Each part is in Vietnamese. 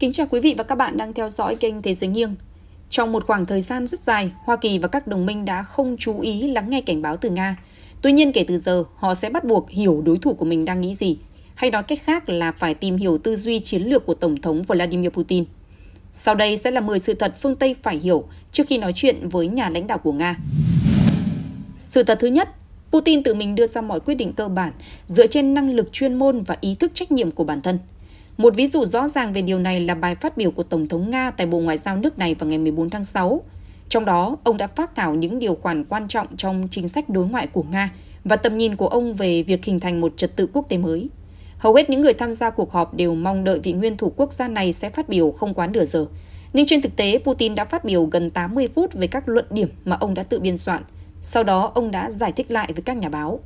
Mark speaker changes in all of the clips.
Speaker 1: Kính chào quý vị và các bạn đang theo dõi kênh Thế giới nghiêng. Trong một khoảng thời gian rất dài, Hoa Kỳ và các đồng minh đã không chú ý lắng nghe cảnh báo từ Nga. Tuy nhiên kể từ giờ, họ sẽ bắt buộc hiểu đối thủ của mình đang nghĩ gì, hay nói cách khác là phải tìm hiểu tư duy chiến lược của Tổng thống Vladimir Putin. Sau đây sẽ là 10 sự thật phương Tây phải hiểu trước khi nói chuyện với nhà lãnh đạo của Nga. Sự thật thứ nhất, Putin tự mình đưa ra mọi quyết định cơ bản dựa trên năng lực chuyên môn và ý thức trách nhiệm của bản thân – một ví dụ rõ ràng về điều này là bài phát biểu của Tổng thống Nga tại Bộ Ngoại giao nước này vào ngày 14 tháng 6. Trong đó, ông đã phát thảo những điều khoản quan trọng trong chính sách đối ngoại của Nga và tầm nhìn của ông về việc hình thành một trật tự quốc tế mới. Hầu hết những người tham gia cuộc họp đều mong đợi vị nguyên thủ quốc gia này sẽ phát biểu không quá nửa giờ. Nhưng trên thực tế, Putin đã phát biểu gần 80 phút về các luận điểm mà ông đã tự biên soạn. Sau đó, ông đã giải thích lại với các nhà báo.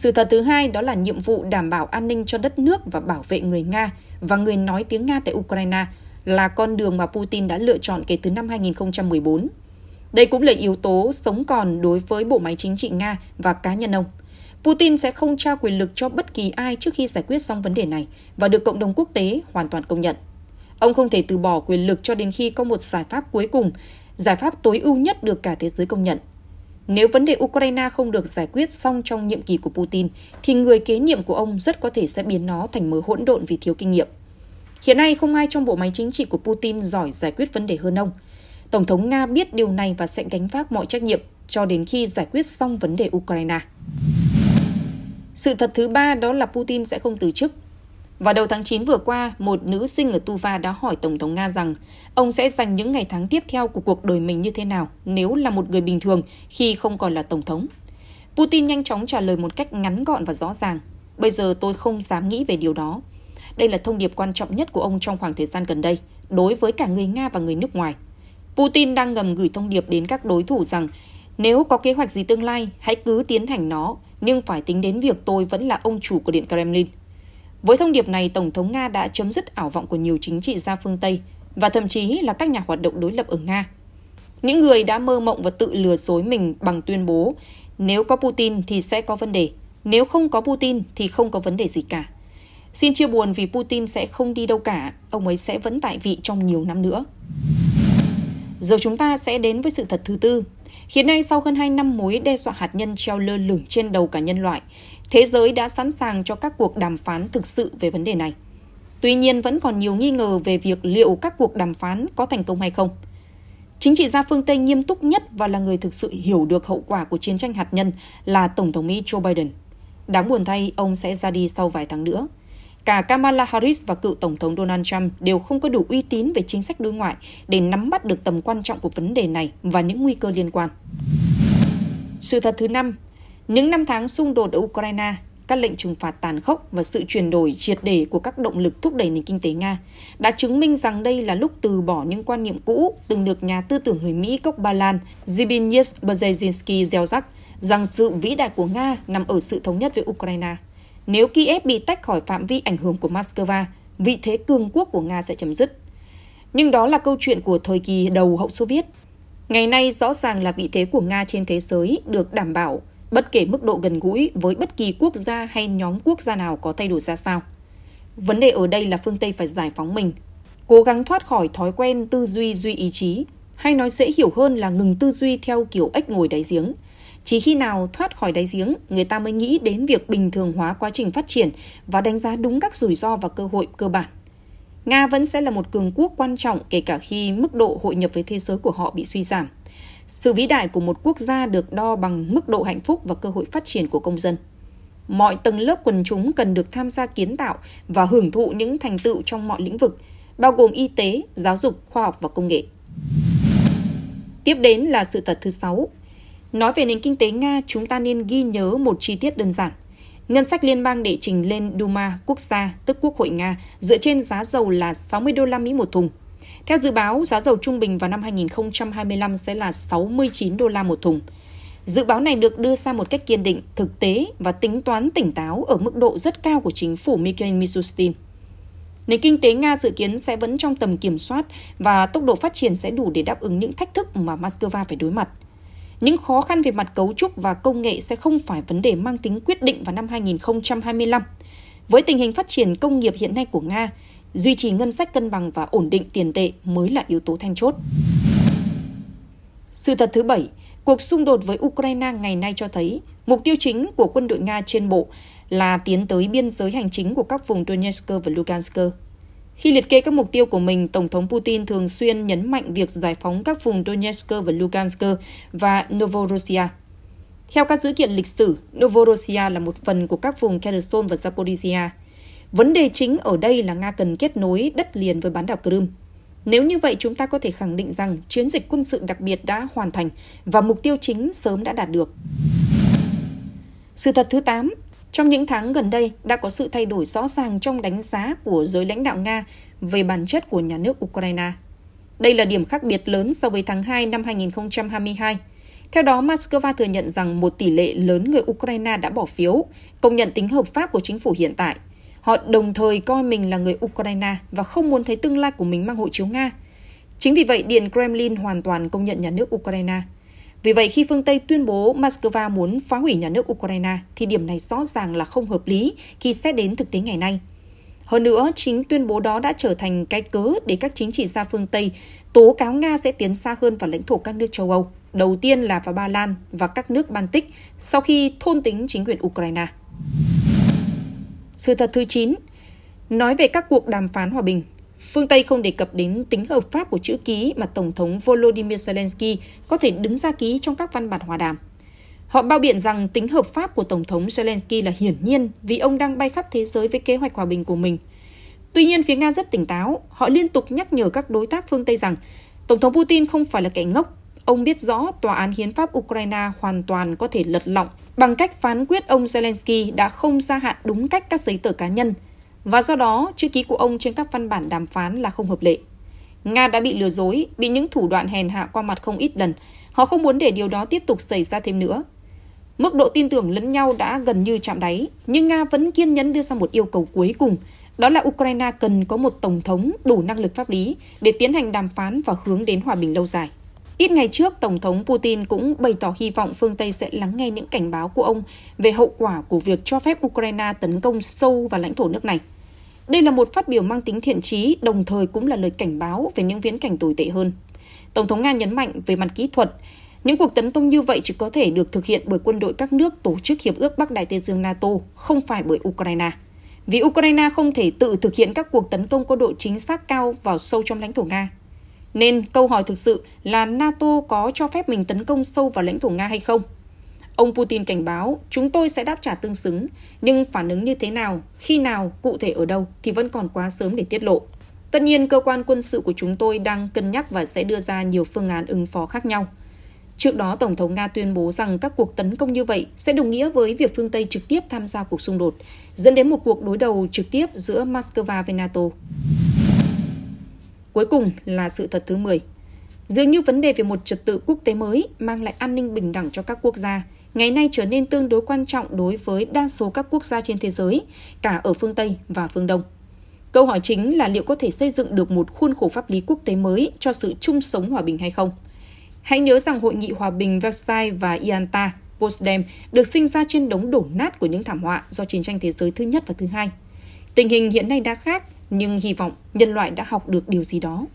Speaker 1: Sự thật thứ hai đó là nhiệm vụ đảm bảo an ninh cho đất nước và bảo vệ người Nga và người nói tiếng Nga tại Ukraine là con đường mà Putin đã lựa chọn kể từ năm 2014. Đây cũng là yếu tố sống còn đối với bộ máy chính trị Nga và cá nhân ông. Putin sẽ không trao quyền lực cho bất kỳ ai trước khi giải quyết xong vấn đề này và được cộng đồng quốc tế hoàn toàn công nhận. Ông không thể từ bỏ quyền lực cho đến khi có một giải pháp cuối cùng, giải pháp tối ưu nhất được cả thế giới công nhận, nếu vấn đề Ukraine không được giải quyết xong trong nhiệm kỳ của Putin, thì người kế nhiệm của ông rất có thể sẽ biến nó thành mớ hỗn độn vì thiếu kinh nghiệm. Hiện nay không ai trong bộ máy chính trị của Putin giỏi giải quyết vấn đề hơn ông. Tổng thống Nga biết điều này và sẽ gánh vác mọi trách nhiệm cho đến khi giải quyết xong vấn đề Ukraine. Sự thật thứ ba đó là Putin sẽ không từ chức vào đầu tháng 9 vừa qua, một nữ sinh ở Tuva đã hỏi Tổng thống Nga rằng ông sẽ dành những ngày tháng tiếp theo của cuộc đời mình như thế nào nếu là một người bình thường khi không còn là Tổng thống. Putin nhanh chóng trả lời một cách ngắn gọn và rõ ràng. Bây giờ tôi không dám nghĩ về điều đó. Đây là thông điệp quan trọng nhất của ông trong khoảng thời gian gần đây, đối với cả người Nga và người nước ngoài. Putin đang ngầm gửi thông điệp đến các đối thủ rằng nếu có kế hoạch gì tương lai, hãy cứ tiến hành nó, nhưng phải tính đến việc tôi vẫn là ông chủ của Điện Kremlin – với thông điệp này, Tổng thống Nga đã chấm dứt ảo vọng của nhiều chính trị gia phương Tây và thậm chí là các nhà hoạt động đối lập ở Nga. Những người đã mơ mộng và tự lừa dối mình bằng tuyên bố nếu có Putin thì sẽ có vấn đề, nếu không có Putin thì không có vấn đề gì cả. Xin chia buồn vì Putin sẽ không đi đâu cả, ông ấy sẽ vẫn tại vị trong nhiều năm nữa. Giờ chúng ta sẽ đến với sự thật thứ tư. Hiện nay, sau hơn 2 năm mối đe dọa hạt nhân treo lơ lửng trên đầu cả nhân loại, thế giới đã sẵn sàng cho các cuộc đàm phán thực sự về vấn đề này. Tuy nhiên vẫn còn nhiều nghi ngờ về việc liệu các cuộc đàm phán có thành công hay không. Chính trị gia phương Tây nghiêm túc nhất và là người thực sự hiểu được hậu quả của chiến tranh hạt nhân là Tổng thống Mỹ Joe Biden. Đáng buồn thay, ông sẽ ra đi sau vài tháng nữa. Cả Kamala Harris và cựu Tổng thống Donald Trump đều không có đủ uy tín về chính sách đối ngoại để nắm bắt được tầm quan trọng của vấn đề này và những nguy cơ liên quan. Sự thật thứ năm, những năm tháng xung đột ở Ukraine, các lệnh trừng phạt tàn khốc và sự chuyển đổi triệt để của các động lực thúc đẩy nền kinh tế Nga đã chứng minh rằng đây là lúc từ bỏ những quan niệm cũ từng được nhà tư tưởng người Mỹ gốc Ba Lan Zbigniew Brzezinski gieo rắc rằng sự vĩ đại của Nga nằm ở sự thống nhất với Ukraine. Nếu Kiev bị tách khỏi phạm vi ảnh hưởng của Moscow, vị thế cường quốc của Nga sẽ chấm dứt. Nhưng đó là câu chuyện của thời kỳ đầu hậu Xô Viết. Ngày nay rõ ràng là vị thế của Nga trên thế giới được đảm bảo bất kể mức độ gần gũi với bất kỳ quốc gia hay nhóm quốc gia nào có thay đổi ra sao. Vấn đề ở đây là phương Tây phải giải phóng mình, cố gắng thoát khỏi thói quen tư duy duy ý chí, hay nói dễ hiểu hơn là ngừng tư duy theo kiểu ếch ngồi đáy giếng. Chỉ khi nào thoát khỏi đáy giếng, người ta mới nghĩ đến việc bình thường hóa quá trình phát triển và đánh giá đúng các rủi ro và cơ hội cơ bản. Nga vẫn sẽ là một cường quốc quan trọng kể cả khi mức độ hội nhập với thế giới của họ bị suy giảm sự vĩ đại của một quốc gia được đo bằng mức độ hạnh phúc và cơ hội phát triển của công dân. Mọi tầng lớp quần chúng cần được tham gia kiến tạo và hưởng thụ những thành tựu trong mọi lĩnh vực, bao gồm y tế, giáo dục, khoa học và công nghệ. Tiếp đến là sự thật thứ sáu. Nói về nền kinh tế Nga, chúng ta nên ghi nhớ một chi tiết đơn giản. Ngân sách liên bang đệ trình lên Duma quốc gia, tức Quốc hội Nga, dựa trên giá dầu là 60 đô la Mỹ một thùng, theo dự báo, giá dầu trung bình vào năm 2025 sẽ là 69 đô la một thùng. Dự báo này được đưa ra một cách kiên định, thực tế và tính toán tỉnh táo ở mức độ rất cao của chính phủ Mikhail Mishustin. Nền kinh tế Nga dự kiến sẽ vẫn trong tầm kiểm soát và tốc độ phát triển sẽ đủ để đáp ứng những thách thức mà Moscow phải đối mặt. Những khó khăn về mặt cấu trúc và công nghệ sẽ không phải vấn đề mang tính quyết định vào năm 2025. Với tình hình phát triển công nghiệp hiện nay của Nga, duy trì ngân sách cân bằng và ổn định tiền tệ mới là yếu tố then chốt. Sự thật thứ bảy, cuộc xung đột với Ukraine ngày nay cho thấy mục tiêu chính của quân đội Nga trên bộ là tiến tới biên giới hành chính của các vùng Donetsk và Lugansk. Khi liệt kê các mục tiêu của mình, Tổng thống Putin thường xuyên nhấn mạnh việc giải phóng các vùng Donetsk và Lugansk và Novorossiya. Theo các dữ kiện lịch sử, Novorossiya là một phần của các vùng Kherson và Zaporizhia – Vấn đề chính ở đây là Nga cần kết nối đất liền với bán đảo Crimea. Nếu như vậy, chúng ta có thể khẳng định rằng chiến dịch quân sự đặc biệt đã hoàn thành và mục tiêu chính sớm đã đạt được. Sự thật thứ 8, trong những tháng gần đây đã có sự thay đổi rõ ràng trong đánh giá của giới lãnh đạo Nga về bản chất của nhà nước Ukraine. Đây là điểm khác biệt lớn so với tháng 2 năm 2022. Theo đó, Moscow thừa nhận rằng một tỷ lệ lớn người Ukraine đã bỏ phiếu, công nhận tính hợp pháp của chính phủ hiện tại Họ đồng thời coi mình là người Ukraine và không muốn thấy tương lai của mình mang hộ chiếu Nga. Chính vì vậy, Điện Kremlin hoàn toàn công nhận nhà nước Ukraine. Vì vậy, khi phương Tây tuyên bố Moscow muốn phá hủy nhà nước Ukraine, thì điểm này rõ ràng là không hợp lý khi xét đến thực tế ngày nay. Hơn nữa, chính tuyên bố đó đã trở thành cái cớ để các chính trị gia phương Tây tố cáo Nga sẽ tiến xa hơn vào lãnh thổ các nước châu Âu, đầu tiên là vào Ba Lan và các nước Baltic sau khi thôn tính chính quyền Ukraine. Sự thật thứ 9, nói về các cuộc đàm phán hòa bình, phương Tây không đề cập đến tính hợp pháp của chữ ký mà Tổng thống Volodymyr Zelensky có thể đứng ra ký trong các văn bản hòa đàm. Họ bao biện rằng tính hợp pháp của Tổng thống Zelensky là hiển nhiên vì ông đang bay khắp thế giới với kế hoạch hòa bình của mình. Tuy nhiên, phía Nga rất tỉnh táo, họ liên tục nhắc nhở các đối tác phương Tây rằng Tổng thống Putin không phải là kẻ ngốc. Ông biết rõ Tòa án Hiến pháp Ukraine hoàn toàn có thể lật lọng bằng cách phán quyết ông Zelensky đã không gia hạn đúng cách các giấy tờ cá nhân, và do đó chữ ký của ông trên các văn bản đàm phán là không hợp lệ. Nga đã bị lừa dối, bị những thủ đoạn hèn hạ qua mặt không ít lần. Họ không muốn để điều đó tiếp tục xảy ra thêm nữa. Mức độ tin tưởng lẫn nhau đã gần như chạm đáy, nhưng Nga vẫn kiên nhẫn đưa ra một yêu cầu cuối cùng, đó là Ukraine cần có một tổng thống đủ năng lực pháp lý để tiến hành đàm phán và hướng đến hòa bình lâu dài. Ít ngày trước, Tổng thống Putin cũng bày tỏ hy vọng phương Tây sẽ lắng nghe những cảnh báo của ông về hậu quả của việc cho phép Ukraine tấn công sâu vào lãnh thổ nước này. Đây là một phát biểu mang tính thiện trí, đồng thời cũng là lời cảnh báo về những viễn cảnh tồi tệ hơn. Tổng thống Nga nhấn mạnh về mặt kỹ thuật, những cuộc tấn công như vậy chỉ có thể được thực hiện bởi quân đội các nước tổ chức Hiệp ước Bắc Đại Tây Dương NATO, không phải bởi Ukraine. Vì Ukraine không thể tự thực hiện các cuộc tấn công có độ chính xác cao vào sâu trong lãnh thổ Nga, nên câu hỏi thực sự là NATO có cho phép mình tấn công sâu vào lãnh thổ Nga hay không? Ông Putin cảnh báo chúng tôi sẽ đáp trả tương xứng, nhưng phản ứng như thế nào, khi nào, cụ thể ở đâu thì vẫn còn quá sớm để tiết lộ. Tất nhiên, cơ quan quân sự của chúng tôi đang cân nhắc và sẽ đưa ra nhiều phương án ứng phó khác nhau. Trước đó, Tổng thống Nga tuyên bố rằng các cuộc tấn công như vậy sẽ đồng nghĩa với việc phương Tây trực tiếp tham gia cuộc xung đột, dẫn đến một cuộc đối đầu trực tiếp giữa Moscow với NATO cuối cùng là sự thật thứ 10. Dường như vấn đề về một trật tự quốc tế mới mang lại an ninh bình đẳng cho các quốc gia, ngày nay trở nên tương đối quan trọng đối với đa số các quốc gia trên thế giới, cả ở phương Tây và phương Đông. Câu hỏi chính là liệu có thể xây dựng được một khuôn khổ pháp lý quốc tế mới cho sự chung sống hòa bình hay không? Hãy nhớ rằng Hội nghị Hòa bình Versailles và Ianta, Potsdam được sinh ra trên đống đổ nát của những thảm họa do chiến tranh thế giới thứ nhất và thứ hai. Tình hình hiện nay đã khác, nhưng hy vọng nhân loại đã học được điều gì đó